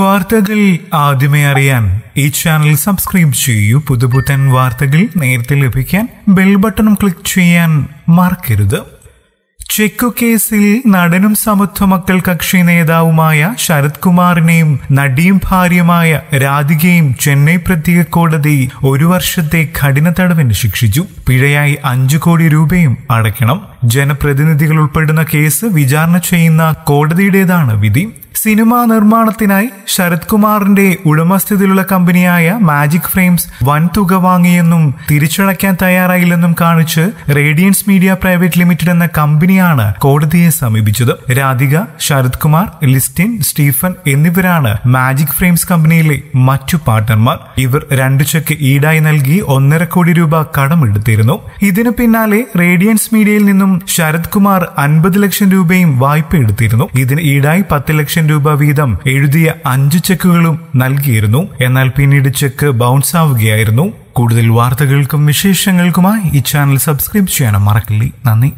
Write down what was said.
വാർത്തകൾ ആദ്യമേ അറിയാൻ ഈ ചാനൽ സബ്സ്ക്രൈബ് ചെയ്യൂ പുതുപുത്തൻ വാർത്തകൾ നേരത്തെ ലഭിക്കാൻ ബെൽ ബട്ടണും ക്ലിക്ക് ചെയ്യാൻ മറക്കരുത് ചെക്കു കേസിൽ നടനും സമത്വ മക്കൾ കക്ഷി നേതാവുമായ ശരത് കുമാറിനെയും നടിയും ഭാര്യമായ രാധികയും ചെന്നൈ പ്രത്യേക കോടതി ഒരു വർഷത്തെ കഠിന തടവിന് ശിക്ഷിച്ചു പിഴയായി അഞ്ചു കോടി രൂപയും അടയ്ക്കണം ജനപ്രതിനിധികൾ ഉൾപ്പെടുന്ന കേസ് വിചാരണ ചെയ്യുന്ന കോടതിയുടേതാണ് വിധി സിനിമാ നിർമ്മാണത്തിനായി ശരത് കുമാറിന്റെ ഉടമസ്ഥതയിലുള്ള കമ്പനിയായ മാജിക് ഫ്രെയിംസ് വൻ തുക വാങ്ങിയെന്നും തിരിച്ചടയ്ക്കാൻ തയ്യാറായില്ലെന്നും കാണിച്ച് റേഡിയൻസ് മീഡിയ പ്രൈവറ്റ് ലിമിറ്റഡ് എന്ന കമ്പനിയാണ് കോടതിയെ സമീപിച്ചത് രാധിക ശരത് കുമാർ ലിസ്റ്റിൻ സ്റ്റീഫൻ എന്നിവരാണ് മാജിക് ഫ്രെയിംസ് കമ്പനിയിലെ മറ്റു പാർട്ട്ണർമാർ ഇവർ രണ്ട് ചെക്ക് ഈടായി നൽകി ഒന്നര കോടി രൂപ കടമെടുത്തിരുന്നു ഇതിനു പിന്നാലെ റേഡിയൻസ് മീഡിയയിൽ നിന്നും ശരത് കുമാർ അൻപത് ലക്ഷം രൂപയും വായ്പ എടുത്തിരുന്നു ഇതിന് ഈടായി പത്ത് ലക്ഷം രൂപ വീതം എഴുതിയ അഞ്ച് ചെക്കുകളും നൽകിയിരുന്നു എന്നാൽ പിന്നീട് ചെക്ക് ബൗൺസ് ആവുകയായിരുന്നു കൂടുതൽ വാർത്തകൾക്കും വിശേഷങ്ങൾക്കുമായി ഈ ചാനൽ സബ്സ്ക്രൈബ് ചെയ്യാനും മറക്കില്ലേ നന്ദി